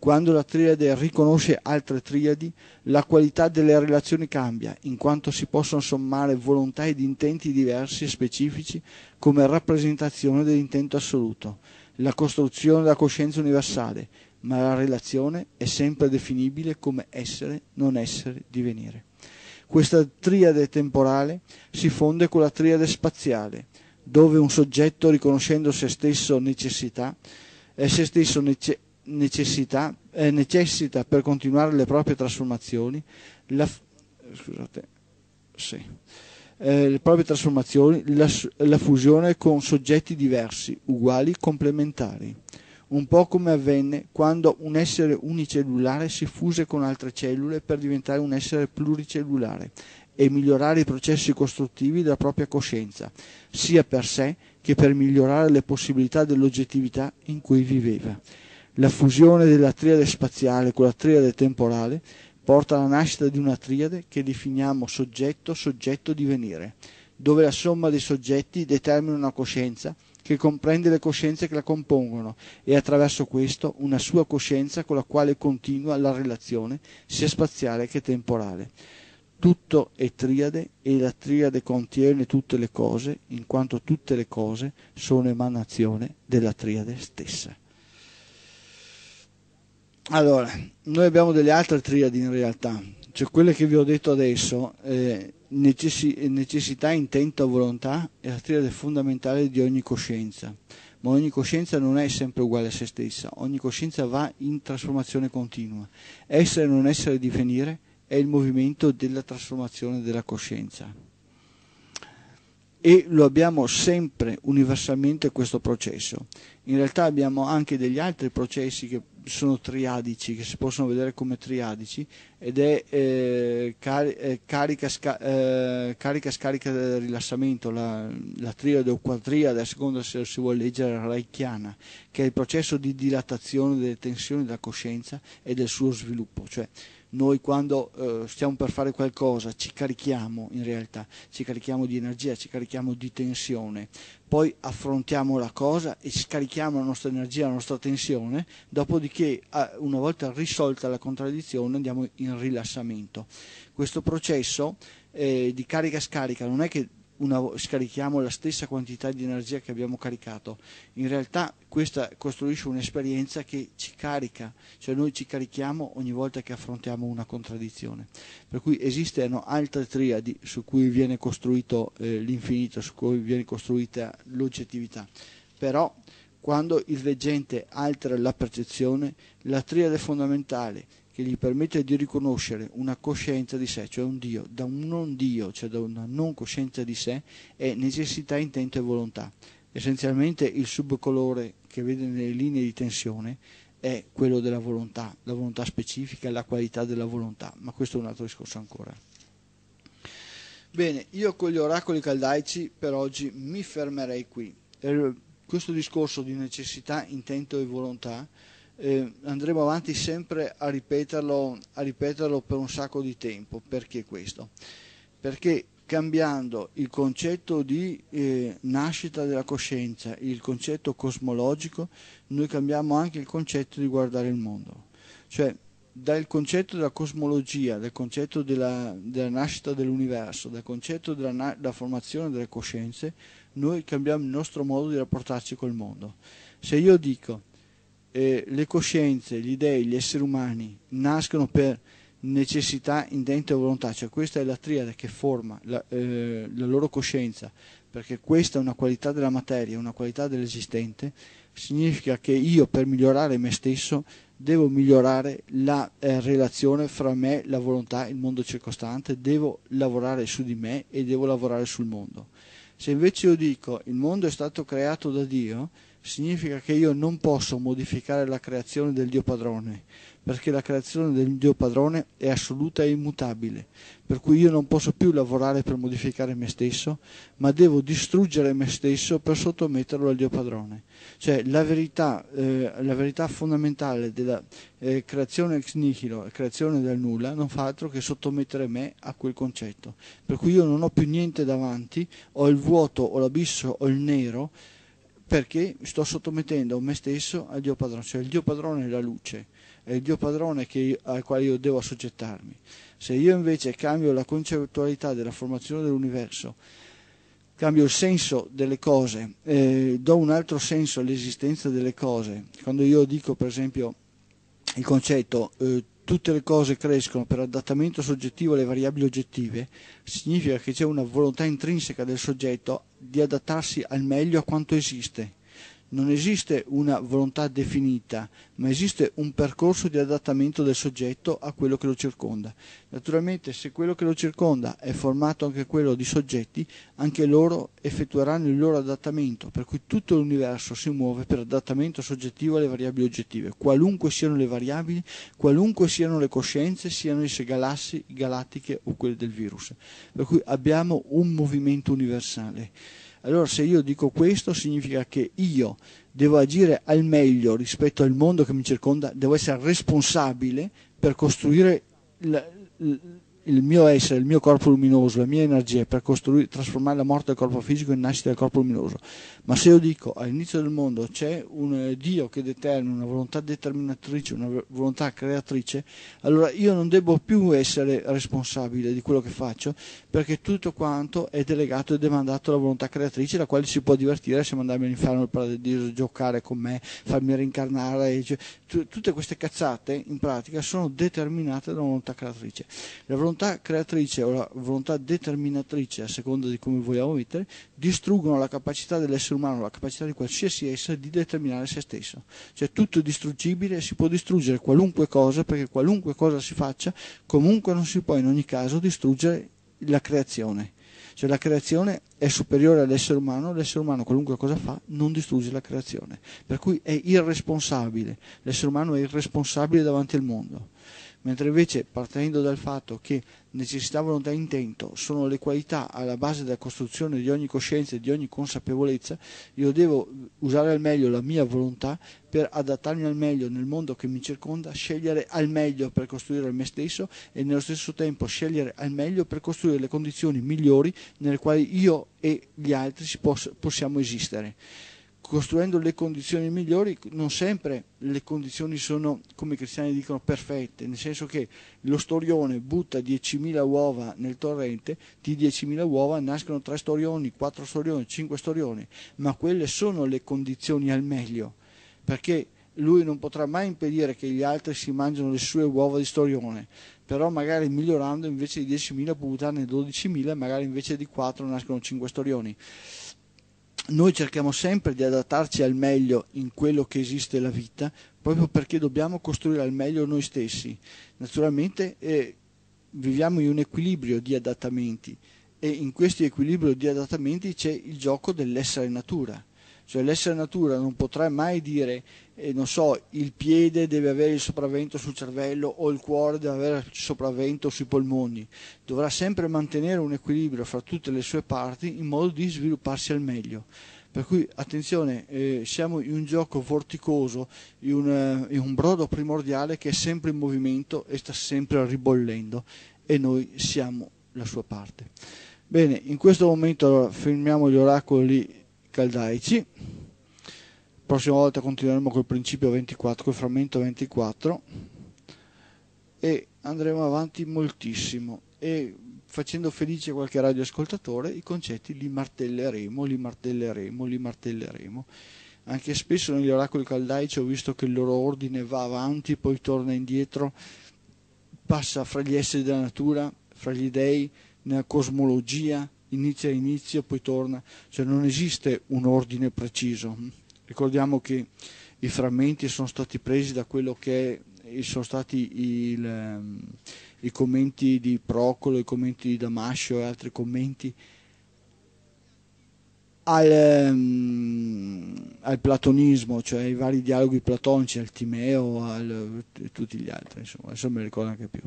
Quando la triade riconosce altre triadi, la qualità delle relazioni cambia, in quanto si possono sommare volontà ed intenti diversi e specifici come rappresentazione dell'intento assoluto, la costruzione della coscienza universale, ma la relazione è sempre definibile come essere, non essere, divenire. Questa triade temporale si fonde con la triade spaziale, dove un soggetto riconoscendo se stesso necessità, è eh, se stesso necessità, necessità, eh, necessita per continuare le proprie trasformazioni la, scusate, sì, eh, le proprie trasformazioni, la, la fusione con soggetti diversi, uguali, complementari un po' come avvenne quando un essere unicellulare si fuse con altre cellule per diventare un essere pluricellulare e migliorare i processi costruttivi della propria coscienza, sia per sé che per migliorare le possibilità dell'oggettività in cui viveva. La fusione della triade spaziale con la triade temporale porta alla nascita di una triade che definiamo soggetto-soggetto-divenire, dove la somma dei soggetti determina una coscienza che comprende le coscienze che la compongono e attraverso questo una sua coscienza con la quale continua la relazione sia spaziale che temporale. Tutto è triade e la triade contiene tutte le cose, in quanto tutte le cose sono emanazione della triade stessa. Allora, noi abbiamo delle altre triadi in realtà, cioè quelle che vi ho detto adesso, eh, necessi- necessità, intento, volontà, è la triade fondamentale di ogni coscienza, ma ogni coscienza non è sempre uguale a se stessa, ogni coscienza va in trasformazione continua. Essere e non essere e divenire è il movimento della trasformazione della coscienza. E lo abbiamo sempre universalmente questo processo. In realtà abbiamo anche degli altri processi che sono triadici, che si possono vedere come triadici, ed è eh, cari, eh, carica, sca, eh, carica, scarica rilassamento, la, la triade o quadriade, a seconda se si vuole leggere reichiana, che è il processo di dilatazione delle tensioni della coscienza e del suo sviluppo, cioè noi quando eh, stiamo per fare qualcosa ci carichiamo in realtà, ci carichiamo di energia, ci carichiamo di tensione, poi affrontiamo la cosa e scarichiamo la nostra energia, la nostra tensione, dopodiché eh, una volta risolta la contraddizione andiamo in rilassamento. Questo processo eh, di carica-scarica non è che una, scarichiamo la stessa quantità di energia che abbiamo caricato. In realtà questa costruisce un'esperienza che ci carica, cioè noi ci carichiamo ogni volta che affrontiamo una contraddizione. Per cui esistono altre triadi su cui viene costruito eh, l'infinito, su cui viene costruita l'oggettività. Però quando il veggente altera la percezione, la triade fondamentale che gli permette di riconoscere una coscienza di sé, cioè un Dio, da un non Dio, cioè da una non coscienza di sé, è necessità, intento e volontà. Essenzialmente il subcolore che vede nelle linee di tensione è quello della volontà, la volontà specifica, la qualità della volontà, ma questo è un altro discorso ancora. Bene, io con gli oracoli caldaici per oggi mi fermerei qui. Eh, questo discorso di necessità, intento e volontà eh, andremo avanti sempre a ripeterlo, a ripeterlo per un sacco di tempo. Perché questo? Perché cambiando il concetto di eh, nascita della coscienza, il concetto cosmologico, noi cambiamo anche il concetto di guardare il mondo. Cioè, dal concetto della cosmologia, dal concetto della, della nascita dell'universo, dal concetto della, della formazione delle coscienze, noi cambiamo il nostro modo di rapportarci col mondo. Se io dico eh, le coscienze, gli dei, gli esseri umani nascono per necessità indente volontà, cioè questa è la triade che forma la, eh, la loro coscienza, perché questa è una qualità della materia, una qualità dell'esistente, significa che io per migliorare me stesso devo migliorare la eh, relazione fra me, la volontà il mondo circostante, devo lavorare su di me e devo lavorare sul mondo. Se invece io dico il mondo è stato creato da Dio, significa che io non posso modificare la creazione del Dio padrone, perché la creazione del Dio padrone è assoluta e immutabile, per cui io non posso più lavorare per modificare me stesso, ma devo distruggere me stesso per sottometterlo al Dio padrone. Cioè la verità, eh, la verità fondamentale della eh, creazione ex nihilo, creazione del nulla, non fa altro che sottomettere me a quel concetto, per cui io non ho più niente davanti, ho il vuoto, ho l'abisso, ho il nero, perché sto sottomettendo me stesso al Dio padrone, cioè il Dio padrone è la luce, è il Dio padrone io, al quale io devo assoggettarmi. Se io invece cambio la concettualità della formazione dell'universo, cambio il senso delle cose, eh, do un altro senso all'esistenza delle cose, quando io dico per esempio il concetto eh, tutte le cose crescono per adattamento soggettivo alle variabili oggettive, significa che c'è una volontà intrinseca del soggetto di adattarsi al meglio a quanto esiste non esiste una volontà definita, ma esiste un percorso di adattamento del soggetto a quello che lo circonda. Naturalmente se quello che lo circonda è formato anche quello di soggetti, anche loro effettueranno il loro adattamento, per cui tutto l'universo si muove per adattamento soggettivo alle variabili oggettive, qualunque siano le variabili, qualunque siano le coscienze, siano esse galassi, galattiche o quelle del virus. Per cui abbiamo un movimento universale. Allora se io dico questo significa che io devo agire al meglio rispetto al mondo che mi circonda, devo essere responsabile per costruire la, il mio essere, il mio corpo luminoso, la mia energia per trasformare la morte del corpo fisico in nascita del corpo luminoso. Ma se io dico all'inizio del mondo c'è un eh, Dio che determina una volontà determinatrice, una volontà creatrice, allora io non devo più essere responsabile di quello che faccio, perché tutto quanto è delegato e demandato alla volontà creatrice, la quale si può divertire se mandarmi all'inferno, al paradiso, giocare con me, farmi reincarnare. Cioè, tutte queste cazzate in pratica sono determinate dalla volontà creatrice. La volontà creatrice o la volontà determinatrice, a seconda di come vogliamo mettere, distruggono la capacità dell'essere umano umano la capacità di qualsiasi essa di determinare se stesso. Cioè tutto è distruggibile, si può distruggere qualunque cosa, perché qualunque cosa si faccia, comunque non si può in ogni caso distruggere la creazione. Cioè la creazione è superiore all'essere umano, l'essere umano qualunque cosa fa non distrugge la creazione. Per cui è irresponsabile, l'essere umano è irresponsabile davanti al mondo mentre invece partendo dal fatto che necessità, volontà e intento sono le qualità alla base della costruzione di ogni coscienza e di ogni consapevolezza, io devo usare al meglio la mia volontà per adattarmi al meglio nel mondo che mi circonda, scegliere al meglio per costruire me stesso e nello stesso tempo scegliere al meglio per costruire le condizioni migliori nelle quali io e gli altri possiamo esistere costruendo le condizioni migliori, non sempre le condizioni sono, come i cristiani dicono, perfette, nel senso che lo storione butta 10.000 uova nel torrente, di 10.000 uova nascono 3 storioni, 4 storioni, 5 storioni, ma quelle sono le condizioni al meglio, perché lui non potrà mai impedire che gli altri si mangiano le sue uova di storione, però magari migliorando invece di 10.000 può buttarne 12.000, magari invece di 4 nascono 5 storioni noi cerchiamo sempre di adattarci al meglio in quello che esiste la vita, proprio perché dobbiamo costruire al meglio noi stessi. Naturalmente eh, viviamo in un equilibrio di adattamenti e in questo equilibrio di adattamenti c'è il gioco dell'essere natura. Cioè l'essere natura non potrà mai dire eh, non so, il piede deve avere il sopravvento sul cervello o il cuore deve avere il sopravvento sui polmoni. Dovrà sempre mantenere un equilibrio fra tutte le sue parti in modo di svilupparsi al meglio. Per cui attenzione, eh, siamo in un gioco vorticoso, in un, eh, in un brodo primordiale che è sempre in movimento e sta sempre ribollendo e noi siamo la sua parte. Bene, in questo momento allora, fermiamo gli oracoli caldaici prossima volta continueremo col principio 24 col frammento 24 e andremo avanti moltissimo e facendo felice qualche radioascoltatore i concetti li martelleremo li martelleremo li martelleremo anche spesso negli oracoli caldaici ho visto che il loro ordine va avanti poi torna indietro passa fra gli esseri della natura fra gli dei nella cosmologia inizia a inizio poi torna cioè non esiste un ordine preciso Ricordiamo che i frammenti sono stati presi da quello che è, sono stati il, ehm, i commenti di Procolo, i commenti di Damascio e altri commenti al, ehm, al platonismo, cioè ai vari dialoghi platonici, al Timeo, e tutti gli altri, insomma, adesso mi ricordo anche più.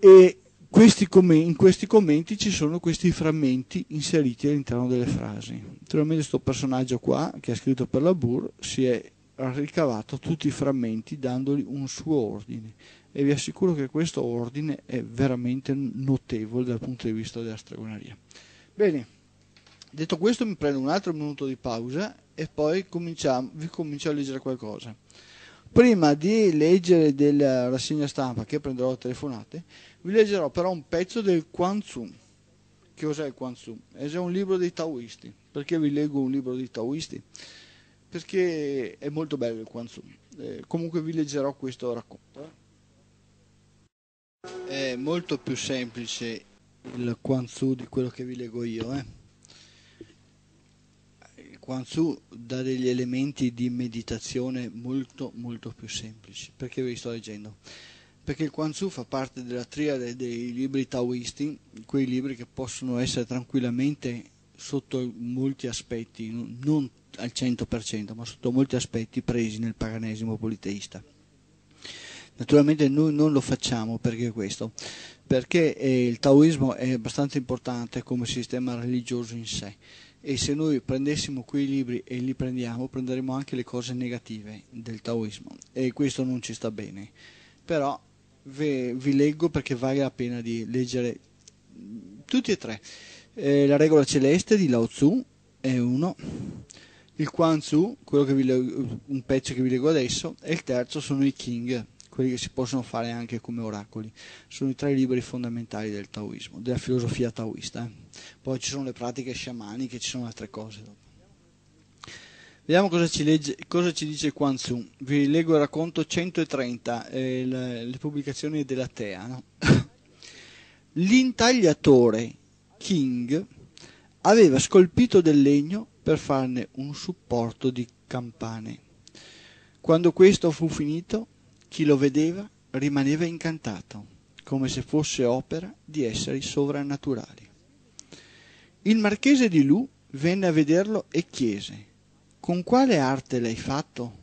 E questi in questi commenti ci sono questi frammenti inseriti all'interno delle frasi. Naturalmente questo personaggio qua, che ha scritto per la Burr, si è ricavato tutti i frammenti dandogli un suo ordine e vi assicuro che questo ordine è veramente notevole dal punto di vista della stregoneria. Bene, detto questo mi prendo un altro minuto di pausa e poi vi comincio a leggere qualcosa. Prima di leggere della rassegna stampa che prenderò a telefonate, vi leggerò però un pezzo del Quan Che cos'è il Quan È un libro dei taoisti. Perché vi leggo un libro dei taoisti? Perché è molto bello il Quan Eh, comunque vi leggerò questo racconto. Eh. È molto più semplice il Quan di quello che vi leggo io. Eh. Il Quan dà degli elementi di meditazione molto molto più semplici. Perché vi sto leggendo? perché il Quan Tzu fa parte della triade dei libri taoisti, quei libri che possono essere tranquillamente sotto molti aspetti, non al 100%, ma sotto molti aspetti presi nel paganesimo politeista. Naturalmente noi non lo facciamo perché questo, perché eh, il taoismo è abbastanza importante come sistema religioso in sé e se noi prendessimo quei libri e li prendiamo prenderemo anche le cose negative del taoismo e questo non ci sta bene, però ve, vi leggo perché vale la pena di leggere tutti e tre. Eh, la regola celeste di Lao Tzu è uno, il Quan Tzu, leggo, un pezzo che vi leggo adesso, e il terzo sono i King, quelli che si possono fare anche come oracoli. Sono i tre libri fondamentali del taoismo, della filosofia taoista. Eh. Poi ci sono le pratiche sciamaniche, ci sono altre cose. Vediamo cosa ci, legge, cosa ci dice Quanzu. Vi leggo il racconto 130, eh, le, le, pubblicazioni della TEA. No? L'intagliatore King aveva scolpito del legno per farne un supporto di campane. Quando questo fu finito, chi lo vedeva rimaneva incantato, come se fosse opera di esseri sovrannaturali. Il marchese di Lu venne a vederlo e chiese con quale arte l'hai fatto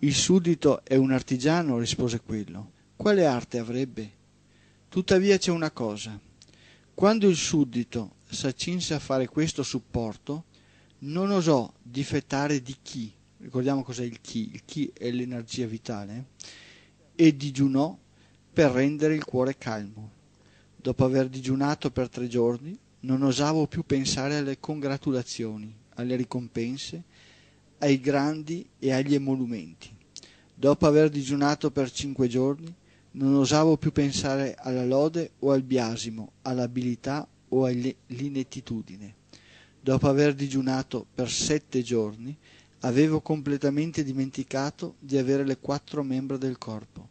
il suddito è un artigiano rispose quello quale arte avrebbe tuttavia c'è una cosa quando il suddito s'accinse a fare questo supporto non osò difettare di chi ricordiamo cos'è il chi il chi è l'energia vitale e digiunò per rendere il cuore calmo dopo aver digiunato per tre giorni non osavo più pensare alle congratulazioni alle ricompense, ai grandi e agli emolumenti. Dopo aver digiunato per cinque giorni, non osavo più pensare alla lode o al biasimo, all'abilità o all'inettitudine. Dopo aver digiunato per sette giorni, avevo completamente dimenticato di avere le quattro membra del corpo.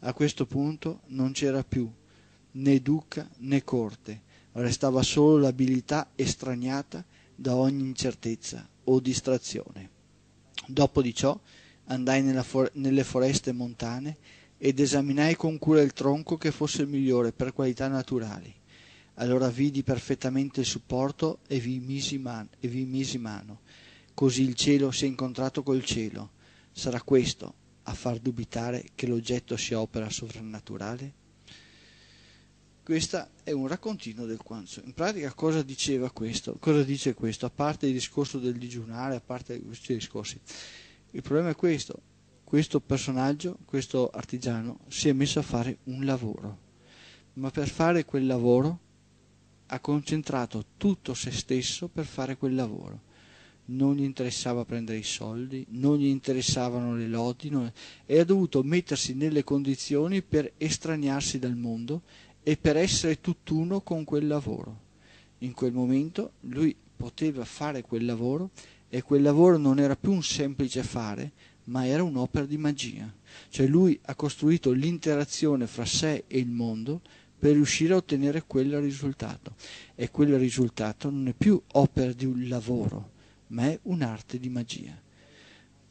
A questo punto non c'era più né duca né corte, restava solo l'abilità estraniata da ogni incertezza o distrazione. Dopo di ciò andai for- nelle foreste montane ed esaminai con cura il tronco che fosse il migliore per qualità naturali. Allora vidi perfettamente il supporto e vi misi, man- e vi misi mano. Così il cielo si è incontrato col cielo. Sarà questo a far dubitare che l'oggetto sia opera sovrannaturale? Questo è un raccontino del quanzo. In pratica cosa diceva questo? Cosa dice questo? A parte il discorso del digiunare, a parte questi discorsi. Il problema è questo. Questo personaggio, questo artigiano, si è messo a fare un lavoro. Ma per fare quel lavoro ha concentrato tutto se stesso per fare quel lavoro non gli interessava prendere i soldi, non gli interessavano le loti, non... e ha dovuto mettersi nelle condizioni per estraniarsi dal mondo e per essere tutt'uno con quel lavoro. In quel momento lui poteva fare quel lavoro e quel lavoro non era più un semplice fare, ma era un'opera di magia. Cioè lui ha costruito l'interazione fra sé e il mondo per riuscire a ottenere quel risultato. E quel risultato non è più opera di un lavoro, ma è un'arte di magia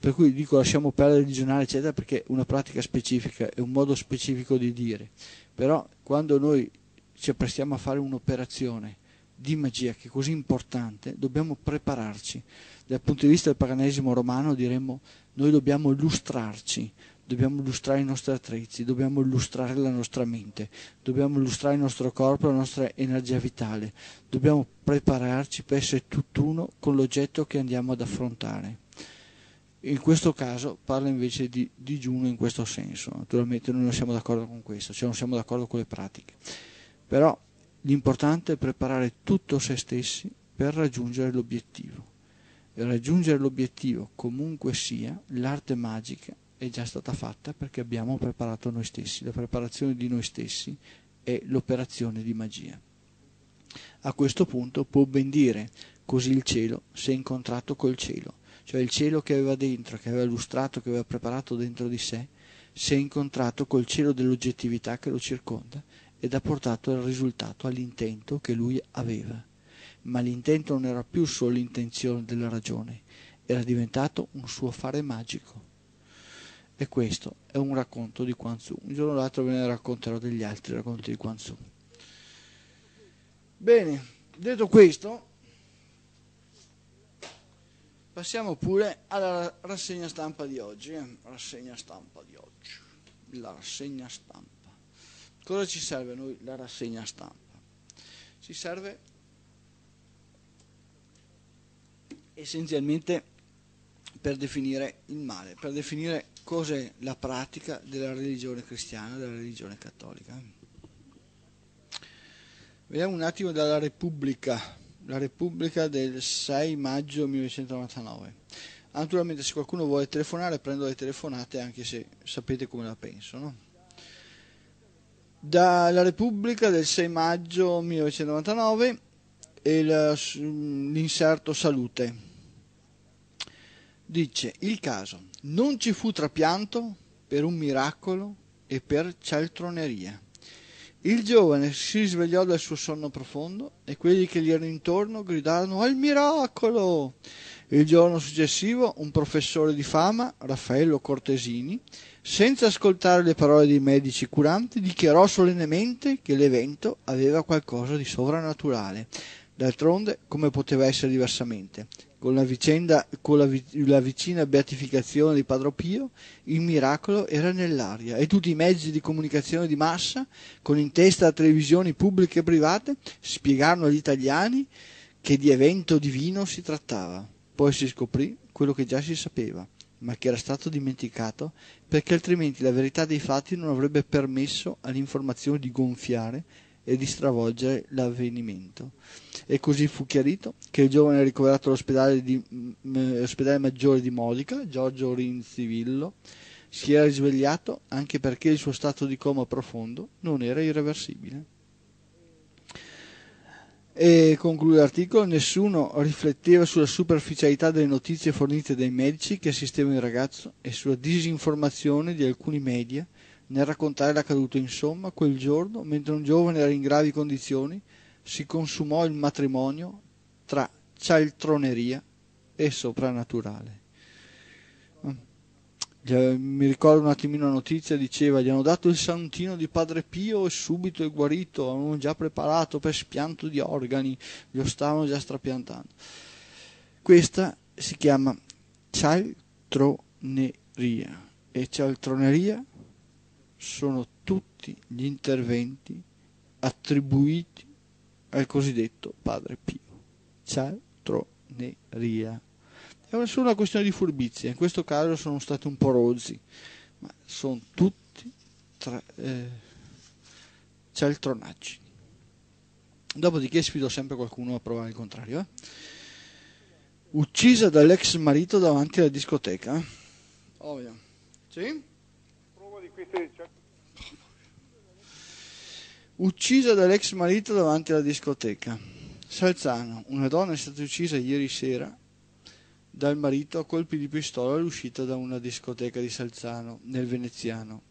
per cui dico lasciamo perdere il giornale eccetera perché è una pratica specifica, è un modo specifico di dire, però quando noi ci apprestiamo a fare un'operazione di magia che è così importante, dobbiamo prepararci. Dal punto di vista del paganesimo romano diremmo noi dobbiamo illustrarci, dobbiamo illustrare i nostri attrezzi, dobbiamo illustrare la nostra mente, dobbiamo illustrare il nostro corpo, la nostra energia vitale, dobbiamo prepararci per essere tutt'uno con l'oggetto che andiamo ad affrontare in questo caso parla invece di digiuno in questo senso. Naturalmente noi non siamo d'accordo con questo, cioè non siamo d'accordo con le pratiche. Però l'importante è preparare tutto se stessi per raggiungere l'obiettivo. E raggiungere l'obiettivo, comunque sia, l'arte magica è già stata fatta perché abbiamo preparato noi stessi. La preparazione di noi stessi è l'operazione di magia. A questo punto può ben dire così il cielo se incontrato col cielo cioè il cielo che aveva dentro, che aveva illustrato, che aveva preparato dentro di sé, si è incontrato col cielo dell'oggettività che lo circonda ed ha portato al risultato, all'intento che lui aveva. Ma l'intento non era più solo l'intenzione della ragione, era diventato un suo fare magico. E questo è un racconto di Quan Tzu. Un giorno o l'altro ve ne racconterò degli altri racconti di Quan Tzu. Bene, detto questo, Passiamo pure alla rassegna stampa di oggi. Eh? Rassegna stampa di oggi. La rassegna stampa. Cosa ci serve a noi la rassegna stampa? Ci serve essenzialmente per definire il male, per definire cos'è la pratica della religione cristiana, della religione cattolica. Vediamo un attimo dalla Repubblica la Repubblica del 6 maggio 1999. Naturalmente se qualcuno vuole telefonare prendo le telefonate anche se sapete come la penso. No? Dalla Repubblica del 6 maggio 1999 e l'inserto salute. Dice il caso, non ci fu trapianto per un miracolo e per cialtroneria il giovane si svegliò dal suo sonno profondo e quelli che gli erano intorno gridarono al miracolo il giorno successivo un professore di fama raffaello cortesini senza ascoltare le parole dei medici curanti dichiarò solennemente che l'evento aveva qualcosa di sovrannaturale D'altronde, come poteva essere diversamente? Con, la, vicenda, con la, la, vicina beatificazione di Padro Pio, il miracolo era nell'aria e tutti i mezzi di comunicazione di massa, con in testa televisioni pubbliche e private, spiegarono agli italiani che di evento divino si trattava. Poi si scoprì quello che già si sapeva, ma che era stato dimenticato perché altrimenti la verità dei fatti non avrebbe permesso all'informazione di gonfiare e di stravolgere l'avvenimento. E così fu chiarito che il giovane ricoverato all'ospedale mh, mm, eh, maggiore di Modica, Giorgio Rinzivillo, si era risvegliato anche perché il suo stato di coma profondo non era irreversibile. E conclude l'articolo, nessuno rifletteva sulla superficialità delle notizie fornite dai medici che assistevano il ragazzo e sulla disinformazione di alcuni media nel raccontare l'accaduto. Insomma, quel giorno, mentre un giovane era in gravi condizioni, si consumò il matrimonio tra cialtroneria e soprannaturale. Mm. Eh, mi ricordo un attimino la notizia, diceva, gli hanno dato il santino di Padre Pio e subito è guarito, avevano già preparato per spianto di organi, lo stavano già strapiantando. Questa si chiama cialtroneria e cialtroneria sono tutti gli interventi attribuiti al cosiddetto padre Pio. Cialtroneria. È solo una questione di furbizia, in questo caso sono stati un po' rozzi, ma sono tutti tra, eh, cialtronaggini. Dopodiché sfido sempre qualcuno a provare il contrario. Eh? Uccisa dall'ex marito davanti alla discoteca. Ovvio. Sì? uccisa dall'ex marito davanti alla discoteca. Salzano, una donna è stata uccisa ieri sera dal marito a colpi di pistola all'uscita da una discoteca di Salzano, nel veneziano.